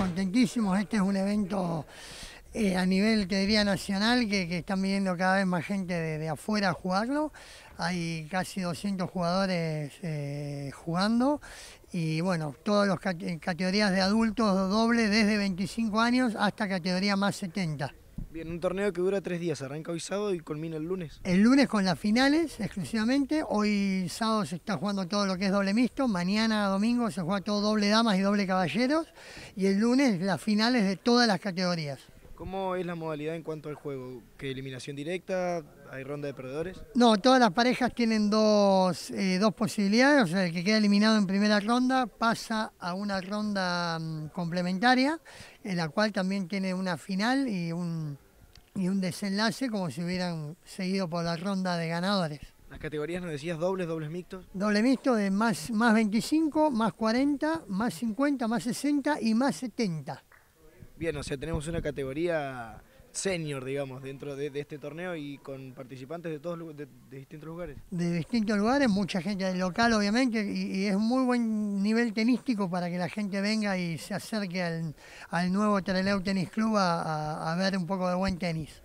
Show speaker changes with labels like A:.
A: contentísimos. Este es un evento eh, a nivel, te diría, nacional, que, están viniendo cada vez más gente de, afuera a jugarlo. Hay casi 200 jugadores eh, jugando y bueno, todas las categorías de adultos doble desde 25 años hasta categoría más 70.
B: Bien, un torneo que dura tres días, arranca hoy sábado y culmina el lunes.
A: El lunes con las finales exclusivamente, hoy sábado se está jugando todo lo que es doble mixto, mañana domingo se juega todo doble damas y doble caballeros y el lunes las finales de todas las categorías.
B: ¿Cómo es la modalidad en cuanto al juego? ¿Que eliminación directa? ¿Hay ronda de perdedores? No, todas las parejas
A: tienen dos, eh, dos posibilidades. O sea, el que queda eliminado en primera ronda pasa a una ronda mm, complementaria, en la cual también tiene una final y un, y un desenlace como si hubieran seguido por la ronda de ganadores. Las
B: categorías nos decías dobles, dobles mixtos.
A: Doble mixto de más, más 25, más 40, más 50, más 60 y más 70
B: bien, o sea, tenemos una categoría senior, digamos, dentro de, este torneo y con participantes de todos de, distintos lugares.
A: De distintos lugares, mucha gente del local, obviamente, y, y, es muy buen nivel tenístico para que la gente venga y se acerque al, al nuevo Treleu Tenis Club a ver un poco de buen tenis.